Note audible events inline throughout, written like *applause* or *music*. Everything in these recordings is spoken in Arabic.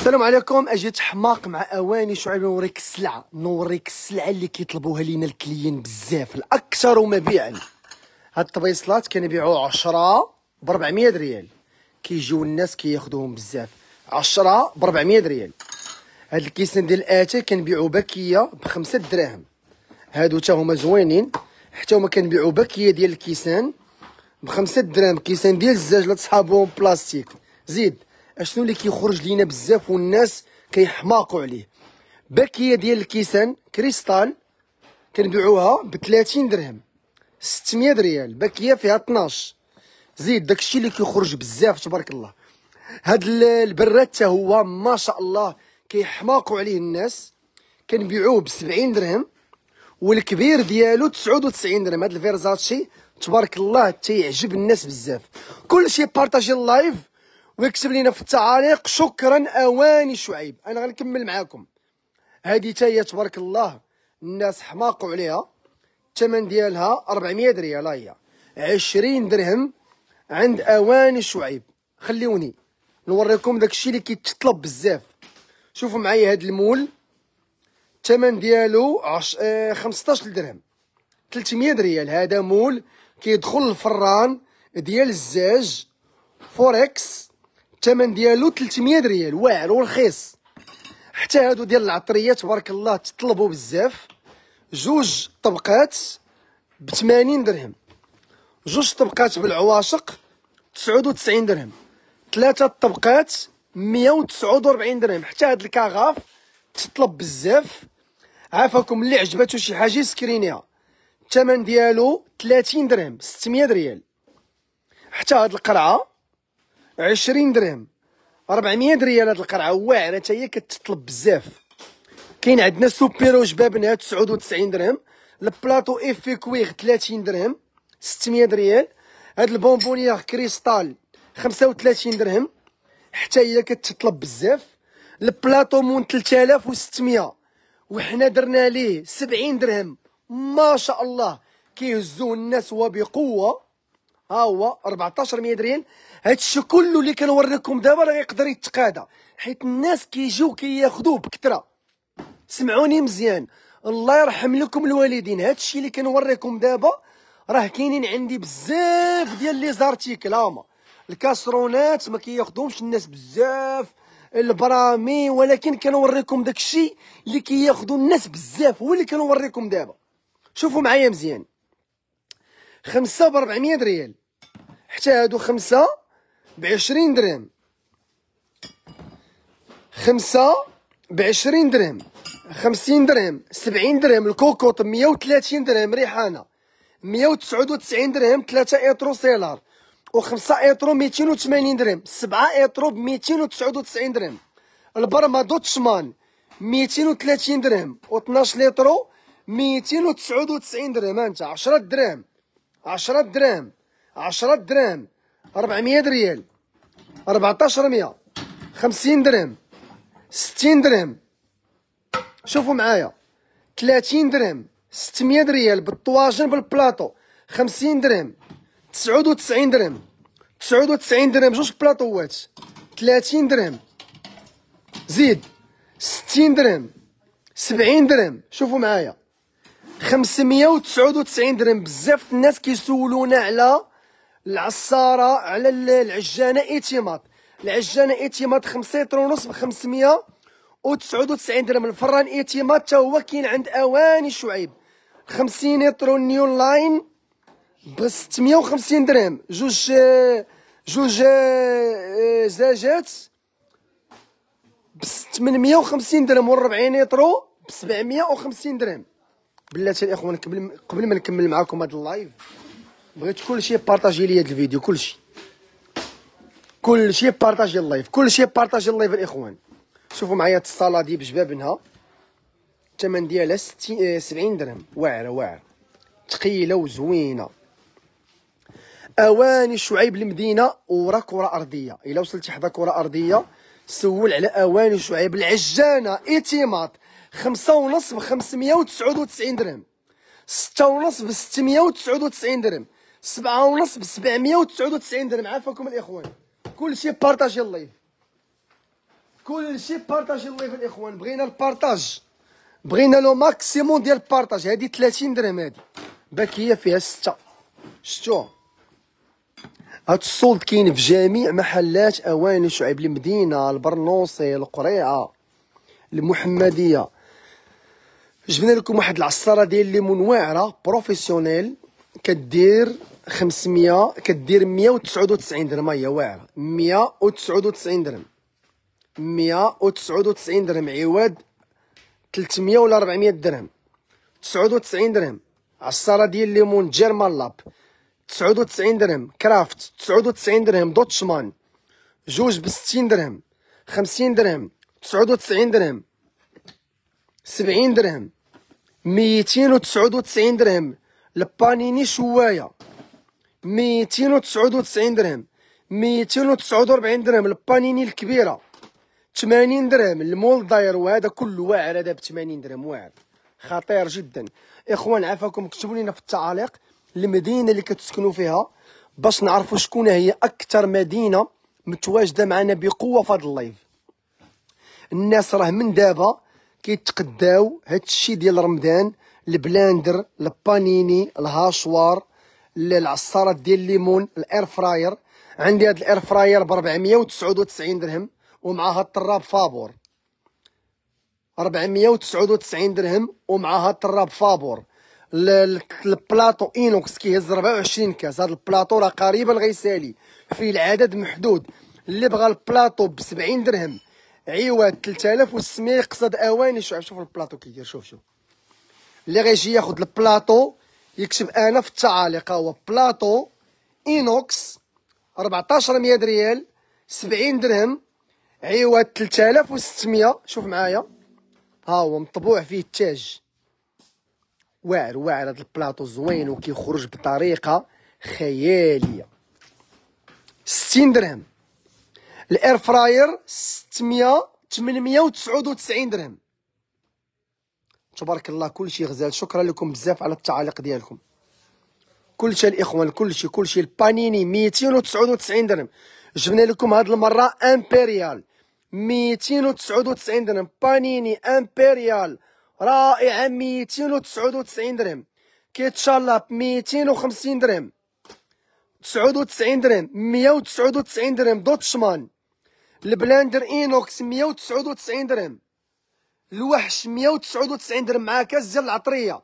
السلام عليكم اجيت حماق مع اواني شعيب نوريك السلعه نوريك السلعه اللي كيطلبوها لينا الكليين بزاف الاكثر مبيعا هاد الطبيصلات كنبيعو 10 ب 400 ريال كيجيو الناس كياخذوهم بزاف 10 ب 400 ريال هاد الكيسان ديال الاتاي كنبيعو باكيه ب 5 دراهم هادو حتى هما زوينين حتى هما كنبيعو باكيه ديال الكيسان ب 5 دراهم كيسان ديال الزاج لا تصحابهم بلاستيك زيد اشنو اللي كيخرج لينا بزاف والناس كيحماقوا عليه باكيه ديال الكيسان كريستال كنبيعوها ب 30 درهم 600 ريال باكيه فيها 12 زيد داكشي اللي كيخرج بزاف تبارك الله هاد البراد حتى هو ما شاء الله كيحماقوا عليه الناس كنبيعوه ب 70 درهم والكبير ديالو 99 درهم هاد الفيرزاتشي تبارك الله تيعجب الناس بزاف كلشي بارطاجي اللايف ويكتب لنا في التعاليق شكرا اواني شعيب انا غنكمل معاكم هذه تاهي هي تبارك الله الناس حماقوا عليها الثمن ديالها 400 ريال هي 20 درهم عند اواني شعيب خليوني نوريكم داكشي اللي كيتطلب بزاف شوفوا معايا هذا المول الثمن ديالو عش... 15 آه، درهم 300 ريال هذا مول كيدخل الفران ديال الزاج فوركس الثمن ديالو 300 ريال واعر ورخيص حتى هادو ديال العطريه تبارك الله تطلبوا بزاف جوج طبقات ب 80 درهم جوج طبقات بالعواشق 99 درهم ثلاثه طبقات 149 درهم حتى هاد الكاغاف تطلب بزاف عافاكم اللي عجبته شي حاجه سكرينيها الثمن ديالو 30 درهم 600 ريال حتى هاد القرعه 20 درهم 400 ريال هاد القرعه واعره حتى هي كتطلب بزاف كاين عندنا سوبيرو جبابنا 99 درهم البلاطو افي كويغ 30 درهم 600 ريال هاد البونبونيير كريستال 35 درهم حتى هي كتطلب بزاف البلاطو مون 3600 وحنا درنا ليه 70 درهم ما شاء الله كيهزوه الناس وبقوه ها هو 14 درهم هادشي كله اللي كنوريكم دابا راه يقدر يتقادى حيت الناس كيجيو كياخذوه بكثره سمعوني مزيان الله يرحم لكم الوالدين هادشي اللي كنوريكم دابا راه كاينين عندي بزاف ديال لي زارتيكل هما الكاسرونات ما كياخذهمش الناس بزاف البرامي ولكن كنوريكم داكشي اللي كياخذوا الناس بزاف هو اللي كنوريكم دابا شوفوا معايا مزيان خمسة ب 400 ريال حتى هادو خمسة بعشرين درهم خمسة بعشرين درهم خمسين درهم سبعين درهم الكوكوط مية وثلاثين درهم ريحانة مية وتسعود وتسعين درهم ثلاثة إيترو سيلار وخمسة إيترو ميتين وثمانين درهم سبعة إيترو بميتين وتسعود وتسعين درهم البرما تشمان ميتين وثلاثين درهم وطناش لترو ميتين وتسعود وتسعين درهم انت عشرة درهم عشرة درهم 10 درهم 400 ريال 1400 50 درهم 60 درهم شوفوا معايا 30 درهم 600 ريال بالطواجن بالبلاطو 50 درهم 99 درهم 99 درهم جوج بلاطوات 30 درهم زيد 60 درهم 70 درهم شوفوا معايا 599 درهم بزاف الناس كيسولونا على العصاره على العجانه ايتيمات العجانه ايتيمات خمسة لتر ونص ب 500 و99 درهم الفران ايتيمات تا هو كاين عند اواني شعيب 50 لتر نيو لاين ب 650 درهم جوج جوج آه، زاجات بستمنمية 850 درهم و 40 لتر ب 750 درهم بلاتي الاخوان قبل قبل ما نكمل معاكم هذا اللايف بغيت كلشي بارطاجي لي هذا الفيديو كلشي كلشي بارطاجي اللايف كلشي بارطاجي اللايف الاخوان شوفوا معايا الصاله دي بجبابنها الثمن ديالها 60 70 آه، درهم واعره واعره ثقيله وزوينه اواني شعيب المدينه ورا كره ارضيه الا وصلتي حدا كره ارضيه سول على اواني شعيب العجانه ايتيماط خمسة ونص ب 599 درهم ستة ونص ب 699 درهم سبعة ونص ب 799 درهم عافاكم الاخوان كلشي بارطاجي اللايف كلشي بارطاجي اللايف الاخوان بغينا البارطاج بغينا لو ماكسيموم ديال البارطاج هادي 30 درهم هادي باكيه فيها ستة شتوها هاد السولد كاين في جميع محلات اواني شعيب المدينه البرنوصي القريعه المحمديه جبنا لكم واحد العصاره ديال الليمون واعره بروفيسيونيل كدير 500 كدير 199 درهم هي واعره 199 درهم 199 درهم عواد 300 ولا 400 درهم 99 درهم عصاره ديال الليمون جيرمان لاب 99 درهم كرافت 99 درهم دوتشمان جوج ب 60 درهم 50 درهم 99 درهم 70 درهم 299 درهم البانيني شوايه 299 درهم 249 درهم البانيني الكبيره 80 درهم المول داير وهذا كله واعر هذا ب 80 درهم واعر خطير جدا اخوان عافاكم اكتبوا لنا في التعاليق المدينه اللي كتسكنوا فيها باش نعرفوا شكون هي اكثر مدينه متواجده معنا بقوه في هذا اللايف الناس راه من دابا كيتقداو هادشي ديال رمضان البلاندر البانيني الهاشوار العصارات ديال الليمون الاير فراير عندي هاد الاير فراير ب 499 درهم ومعها الطراب فابور 499 درهم ومعها الطراب فابور البلاطو اينوكس كيهز 24 كاس هذا البلاطو راه قريبا غيسالي فيه العدد محدود اللي بغى البلاطو ب 70 درهم عوض 3600 يقصد اواني شوف شوف البلاطو كيدير شوف شوف اللي غيجي ياخد البلاطو يكتب انا في التعاليق هو بلاطو اينوكس 1400 ريال 70 درهم عوض 3600 شوف معايا ها هو مطبوع فيه التاج واعر واعر هذا البلاطو زوين وكيخرج بطريقه خياليه 60 درهم الاير فراير 600 899 درهم تبارك الله كلشي غزال شكرا لكم بزاف على التعاليق ديالكم كلشي الاخوان كلشي كلشي البانيني 299 درهم جبنا لكم هاد المره امبيريال 299 درهم بانيني امبيريال رائعه 299 درهم كيتشالاب 250 درهم 99 درهم 199 درهم دوتشمان البلاندر اينوكس 199 درهم الوحش 199 درهم مع كاس ديال العطريه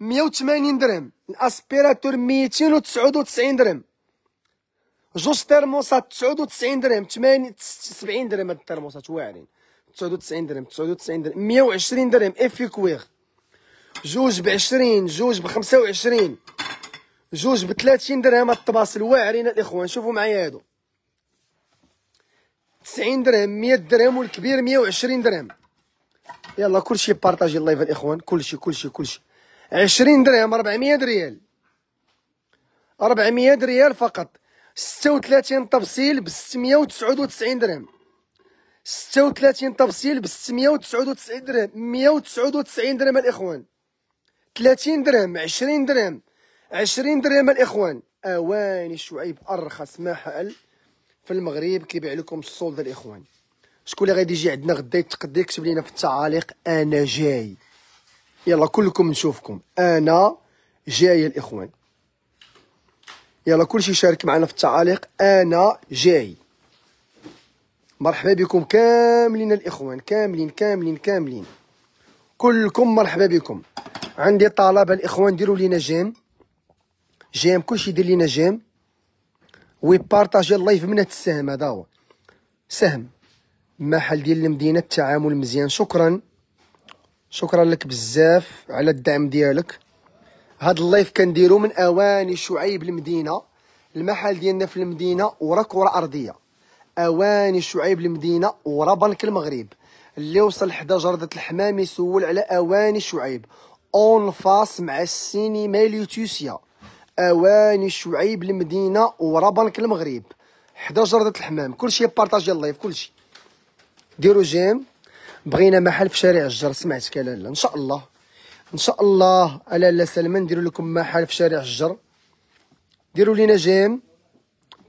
180 درهم الاسبيراتور 299 درهم جوج ترموسات 99 درهم 80 70 درهم هاد الترموسات واعرين 99 درهم 99 درهم 120 درهم افي كويغ جوج ب 20 جوج ب 25 جوج ب 30 درهم هاد الطباصل واعرين الاخوان شوفوا معايا هادو 90 درهم 100 درهم والكبير 120 درهم يلا كلشي بارطاجي اللايف الاخوان كلشي كلشي كلشي 20 درهم 400 ريال 400 ريال فقط 36 تفصيل ب 699 درهم 36 تفصيل ب 699 درهم 199 درهم الاخوان 30 درهم 20 درهم 20 درهم الاخوان اواني شعيب ارخص محل في المغرب كيبيع لكم السولد الاخوان شكون اللي غادي يجي عندنا غدا يتقدر يكتب لينا في التعاليق انا جاي يلا كلكم نشوفكم انا جاي الاخوان يلا كلشي شارك معنا في التعاليق انا جاي مرحبا بكم كاملين الاخوان كاملين كاملين كاملين كلكم مرحبا بكم عندي طلب الاخوان ديروا لينا جيم جيم كلشي يدير لينا جيم ويبارطاجي اللايف من هاد السهم هذا هو سهم محل ديال المدينه التعامل مزيان شكرا شكرا لك بزاف على الدعم ديالك هاد اللايف كنديرو من اواني شعيب المدينه المحل ديالنا في المدينه ورا كره ارضيه اواني شعيب المدينه ورا بنك المغرب اللي وصل حدا جردة الحمام يسول على اواني شعيب اون فاس مع السينما ليوتوسيا اواني شعيب المدينه ورا بنك المغرب حدا جردة الحمام كلشي بارطاجي اللايف كلشي ديروا جيم بغينا محل في شارع الجر سمعتك يا لاله ان شاء الله ان شاء الله لا سلمى نديروا لكم محل في شارع الجر ديروا لينا جيم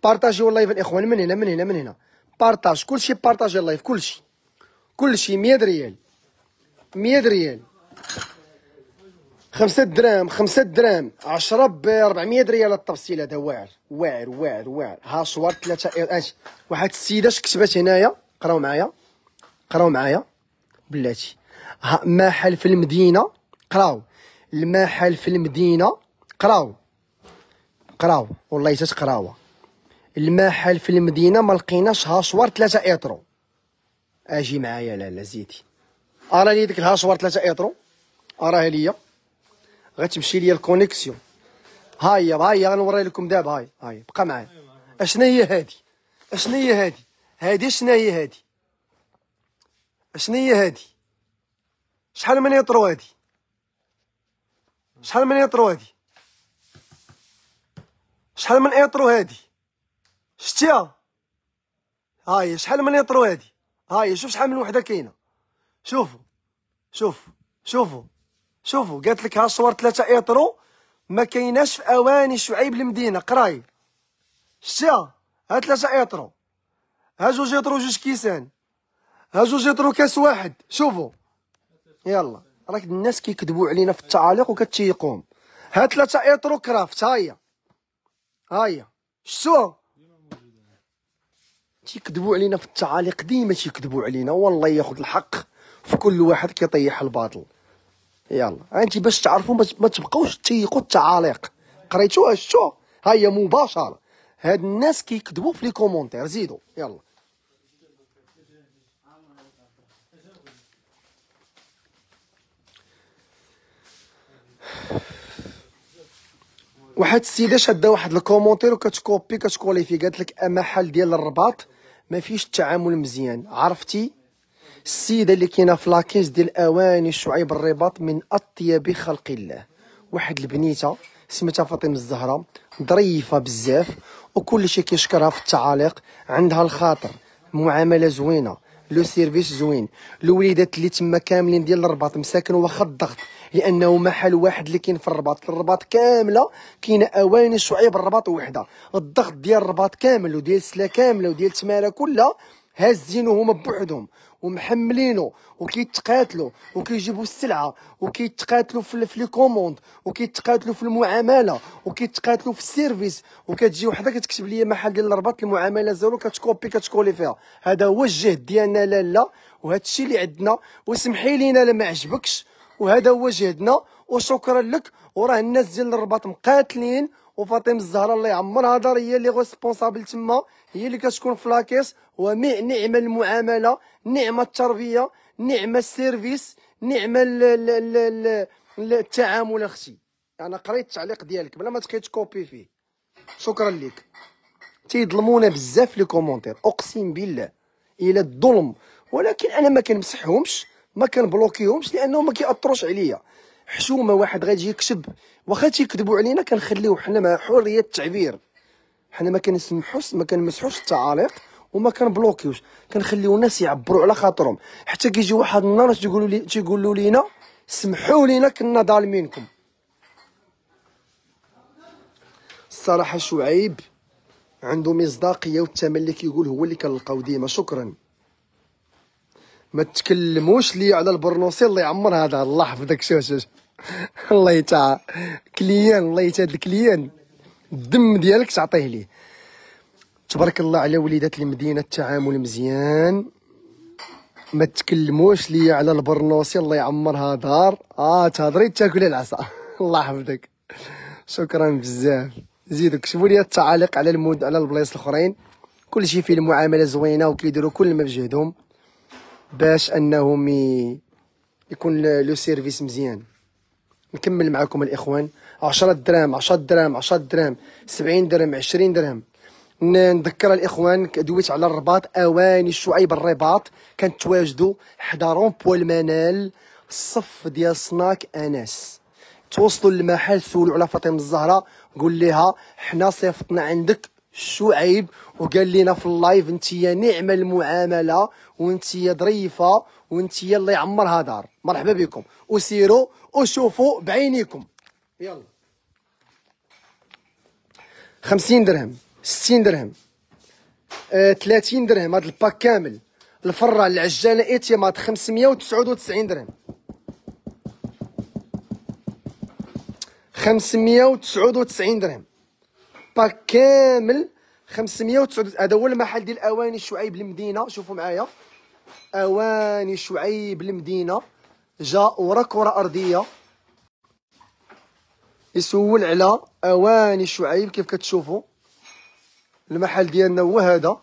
بارطاجيو اللايف الاخوان من هنا من هنا من هنا بارطاج كلشي بارطاجي اللايف كلشي كلشي 100 ريال 100 ريال خمسة دراهم خمسة دراهم عشرة ب 400 ريال التفصيل هذا واعر واعر واعر واعر ها صور ثلاثة واحد السيدة كتبات هنايا قراو معايا قراو معايا بلاتي محل في المدينه قراو المحل في المدينه قراو قراو والله تتقراوه المحل في المدينه ما لقيناش هاشوار ثلاثه ايترو اجي معايا لا لا زيدي ارى لي ديك الهاشوار ثلاثه اطرو اراها ليا غتمشي ليا الكونيكسيون ها هي ها هي غنوري لكم دابا هاي هاي بقى معايا اشنا هي هادي اشنا هي هادي هادي شنا هي هادي شنهي هادي شحال من يطرو هادي شحال من يطرو هادي شحال من يطرو هادي شتيها هاهي شحال من يطرو هادي هاهي شوف شحال من وحده كاينه شوفوا شوفوا شوفوا شوفوا قالت لك ها صور ثلاثه يطرو ما كايناش في اواني شعيب المدينه قراي شتيها ها ثلاثه يطرو ها جوج يطرو جوج كيسان ها جوج كاس واحد شوفوا يلا راك الناس كيكذبوا علينا في التعاليق وكتيقوهم ها ثلاثه ايترو كرافت ها هي ها هي شتوها تيكذبوا علينا في التعاليق ديما تيكذبوا علينا والله ياخذ الحق في كل واحد كيطيح الباطل يلا انت باش تعرفوا ما تبقاوش تيقوا التعاليق قريتوها شتو ها هي مباشره هاد الناس كيكذبوا في لي كومونتير زيدوا يلا واحد السيده شاده واحد الكومونتير وكتكوبي كتكوليفي قالت لك حال ديال الرباط ما فيش التعامل مزيان عرفتي السيده اللي كاينه في لاكيز ديال اواني شعيب الرباط من اطيب خلق الله واحد البنيته سميتها فاطمه الزهراء ظريفه بزاف وكل شيء كيشكرها في التعاليق عندها الخاطر معامله زوينه لو سيرفيس زوين الوليدات اللي تما كاملين ديال الرباط مساكن واخا الضغط لانه محل واحد اللي كاين في الرباط الرباط كامله كاين اواني شعيب الرباط وحده الضغط ديال الرباط كامل وديال سلا كامله وديال التماره كلها هازينو هما بوحدهم ومحملينو وكيتقاتلوا وكيجيبوا السلعه وكيتقاتلوا في لي كوموند وكيتقاتلوا في المعامله وكيتقاتلوا في السيرفيس وكتجي وحده كتكتب لي محل ديال الرباط المعامله زيرو كتكوبي كتكولي فيها هذا هو الجهد ديالنا لا لا وهذا الشيء اللي عندنا وسمحي لينا لما عجبكش وهذا هو جهدنا وشكرا لك وراه الناس ديال الرباط مقاتلين وفاطم الزهراء الله يعمرها دار هي اللي غوسبونسابل تما هي اللي كتكون في لاكيس نعمه المعامله نعمه التربيه نعمه السيرفيس نعمه التعامل اختي انا قريت التعليق ديالك بلا ما تقيت كوبي فيه شكرا لك تيظلمونا بزاف لي كومونتير اقسم بالله الى الظلم ولكن انا ما كنمسحهمش ما كنبلوكيهمش لانهم ما كيأثروش عليا حشومه واحد غادي يكتب واخا تيكذبوا علينا كنخليو حنا مع حريه التعبير حنا ما كنسمحوش ما كنمسحوش التعاليق وما كنبلوكيوش كنخليو الناس يعبروا على خاطرهم حتى كيجي واحد النهار تيقولوا لي تيقولوا لينا سمحوا لينا كنا ظالمينكم الصراحه شعيب عنده مصداقيه والثمن اللي كيقول هو اللي كنلقاو ديما شكرا ما تكلموش لي على البرنوسي الله يعمر هذا الله يحفظك شوف شوف *laughs* الله يتا كليان الله يتا هذا الكليان الدم ديالك تعطيه ليه تبارك الله على وليدات المدينه التعامل مزيان ما تكلموش لي على البرنوسي الله يعمرها دار اه تهضري تاكلي العصا *laughs* الله يحفظك شكرا بزاف زيدك شوفوا لي التعاليق على المود على البلايص الاخرين كلشي فيه المعامله زوينه وكيديروا كل ما بجهدهم باش انهم يكون لو سيرفيس مزيان نكمل معكم الاخوان 10 درهم 10 درهم 10 درهم 70 درهم 20 درهم نذكر الاخوان دويت على الرباط اواني شعيب الرباط كانت تواجدوا حدا رومبو المنال الصف ديال سناك انس توصلوا للمحل سولوا على فاطمه الزهراء قول لها حنا صيفطنا عندك شعيب وقال لنا في اللايف انت يا نعمه المعامله وانت يا ظريفه وانت يا الله يعمرها دار مرحبا بكم وسيروا وشوفوا بعينيكم يلا 50 درهم 60 درهم آه 30 درهم هذا الباك كامل الفره العجانه ايتيمات 599 درهم 599 درهم باك كامل 509 هذا هو المحل ديال اواني شعيب المدينه شوفوا معايا اواني شعيب المدينه جا ورا كره ارضيه يسول على اواني شعيب كيف كتشوفوا المحل ديالنا هو هذا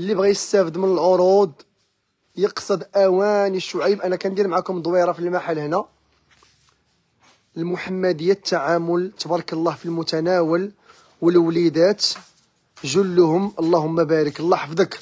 اللي بغى يستافد من العروض يقصد اواني شعيب انا كندير معكم دويره في المحل هنا المحمديه التعامل تبارك الله في المتناول والوليدات جلهم اللهم بارك الله حفظك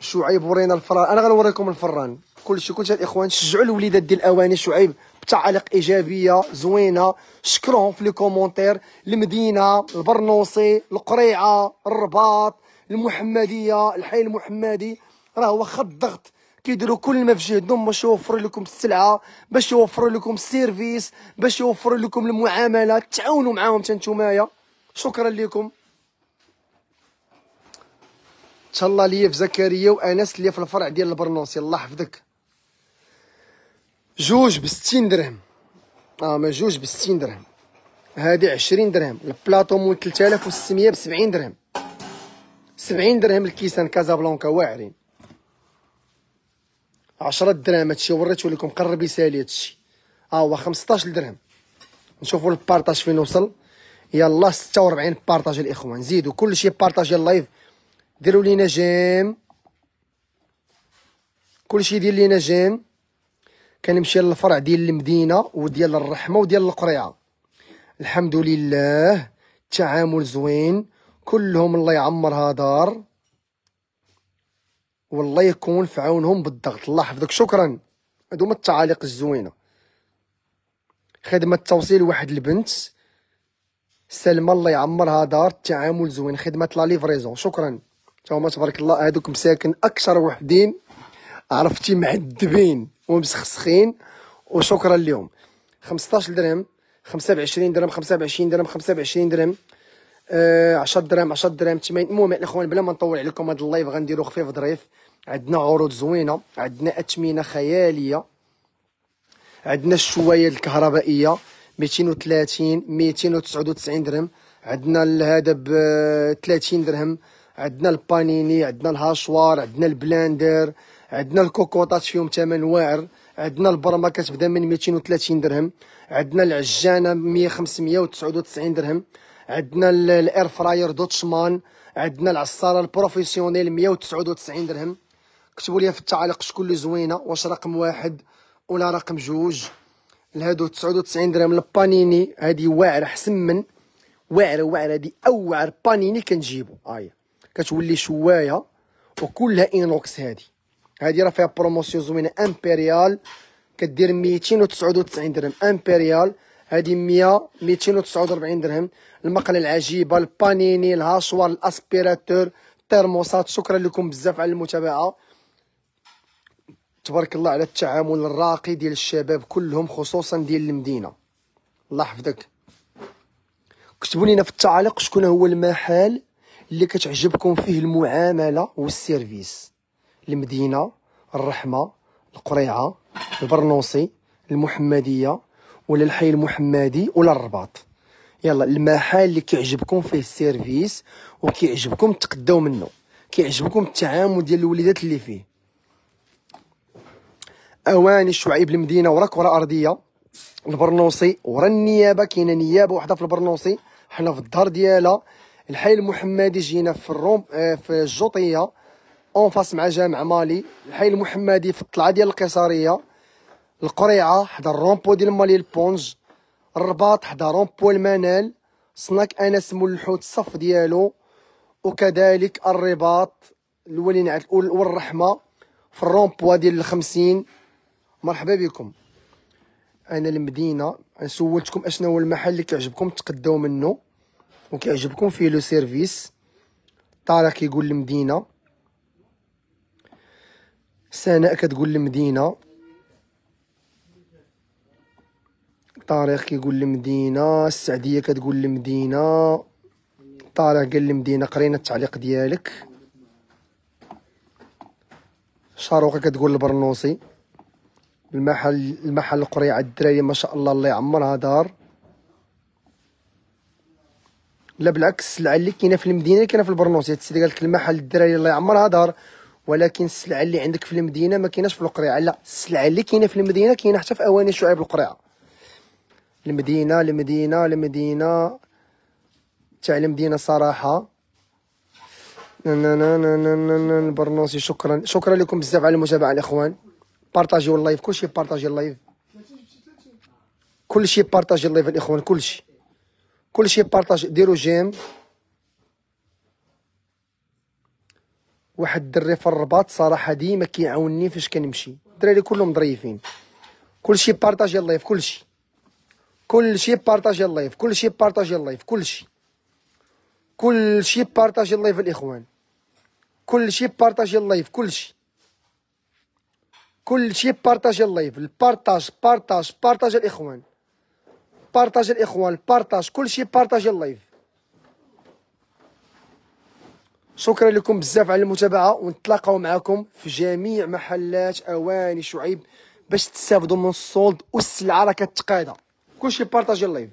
شعيب ورينا الفران انا غنوريكم الفران كلشي كلشي الاخوان شجعوا الوليدات ديال الاواني شعيب بتعاليق ايجابيه زوينه شكرهم في لي كومونتير المدينه البرنوصي القريعه الرباط المحمديه الحي المحمدي راه هو الضغط ضغط كيديروا كل ما في جهدهم باش يوفروا لكم السلعه باش يوفروا لكم السيرفيس باش يوفروا لكم المعامله تعاونوا معاهم حتى نتومايا شكرا لكم تهلا ليا في زكريا وانس ليا في الفرع ديال البرنوس الله يحفظك جوج ب 60 درهم اه ما جوج ب 60 درهم هادي 20 درهم البلاطو مول 3600 ب 70 درهم 70 درهم الكيسان كازابلانكا واعرين 10 درهم هادشي وريتو لكم قرب يسالي هادشي ها آه هو 15 درهم نشوفوا البارطاج فين وصل يلا 46 بارطاج الاخوان زيدوا كلشي بارطاج اللايف ديروا لينا جيم كلشي يدير لينا جيم كنمشي للفرع ديال المدينه وديال الرحمه وديال القريعه الحمد لله التعامل زوين كلهم الله يعمرها دار والله يكون في عونهم بالضغط الله يحفظك شكرا هادو هما التعاليق الزوينه خدمه توصيل واحد البنت سلمى الله يعمرها دار التعامل زوين خدمه لا ليفريزون شكرا تاوما تبارك الله هادوك مساكن اكثر وحدين عرفتي معذبين ومسخسخين وشكرا لهم 15 درهم 25 درهم 25 درهم 25 درهم 10 آه، درهم 10 درهم 80 المهم الاخوان بلا ما نطول عليكم هذا اللايف غنديرو خفيف ظريف عندنا عروض زوينه عندنا اثمنه خياليه عندنا الشوايه الكهربائيه 230 299 درهم عندنا هذا ب 30 درهم عندنا البانيني عندنا الهاشوار عندنا البلاندر عندنا الكوكوطات فيهم ثمن واعر عندنا البرمه كتبدا من 230 درهم عندنا العجانه 100 599 درهم عندنا الاير فراير دوتشمان عندنا العصاره البروفيسيونيل 199 درهم كتبوا لي في التعليق شكون اللي زوينه واش رقم واحد ولا رقم جوج لهادو 99 درهم البانيني هادي واعره حسن من واعره واعره هادي اوعر بانيني كنجيبو هاهي كتولي شوايه وكلها انوكس هادي هادي راه فيها بروموسيون زوينه امبيريال كدير 299 درهم امبيريال هادي 100 249 درهم المقله العجيبه البانيني الهاشوار الاسبيراتور الترموسات شكرا لكم بزاف على المتابعه تبارك الله على التعامل الراقي ديال الشباب كلهم خصوصا ديال المدينه الله يحفظك كتبوا لينا في التعليق شكون هو المحل اللي كتعجبكم فيه المعامله والسيرفيس المدينه الرحمه القريعه البرنوصي المحمديه ولا الحي المحمدي ولا الرباط يلا المحل اللي كيعجبكم فيه السيرفيس وكيعجبكم تقداو منه كيعجبكم التعامل ديال الوليدات اللي فيه اواني الشعيب المدينه ورا كره ارضيه البرنوسي ورا النيابه كاينه نيابه وحده في البرنوسي حنا في الدار ديالها الحي المحمدي جينا في الروم آه، في الجوطيه اون فاس مع جامع مالي الحي المحمدي في الطلعه ديال القيصريه القريعه حدا الرومبو ديال مالي البونج الرباط حدا رومبو المنال سناك انس ملحوت الصف ديالو وكذلك الرباط الولي نعت والرحمه في الرومبوا ديال الخمسين مرحبا بكم انا المدينه سولتكم اشنو هو المحل اللي كيعجبكم تقداو منه وكيعجبكم فيه لو سيرفيس طارق كيقول المدينه سناء كتقول المدينه طارق كيقول المدينه السعديه كتقول المدينه طارق قال المدينه قرينا التعليق ديالك شاروقه كتقول البرنوصي المحل المحل القريعة الدراري ما شاء الله الله يعمرها دار لا بالعكس السلعه اللي كاينه في المدينه كاينه في البرنوس السيده قالت المحل الدراري الله يعمرها دار ولكن السلعه اللي عندك في المدينه ما كايناش في القريعه لا السلعه اللي كاينه في المدينه كاينه حتى في اواني شعيب القريعه المدينه المدينه المدينه تاع المدينه صراحه البرنوسي شكرا شكرا لكم بزاف على المتابعه الاخوان بارطاجيو اللايف كلشي بارطاجي اللايف كلشي بارطاجي اللايف الاخوان كلشي كلشي بارطاج ديروا جيم واحد الدري في الرباط صراحه ديما كيعاونني فاش كنمشي الدراري كلهم ظريفين كلشي بارطاجي اللايف كلشي كلشي بارطاجي اللايف كلشي بارطاجي اللايف كلشي كلشي بارطاجي اللايف الاخوان كلشي بارطاجي اللايف كلشي كل شيء بارطاجي اللايف البارطاج بارطاج بارطاج الاخوان بارطاج الاخوان بارطاج كل شيء بارطاجي اللايف شكرا لكم بزاف على المتابعه ونتلاقاو معكم في جميع محلات اواني شعيب باش تستافدوا من الصولد والسلعه راه كتقادا كلشي بارطاجي اللايف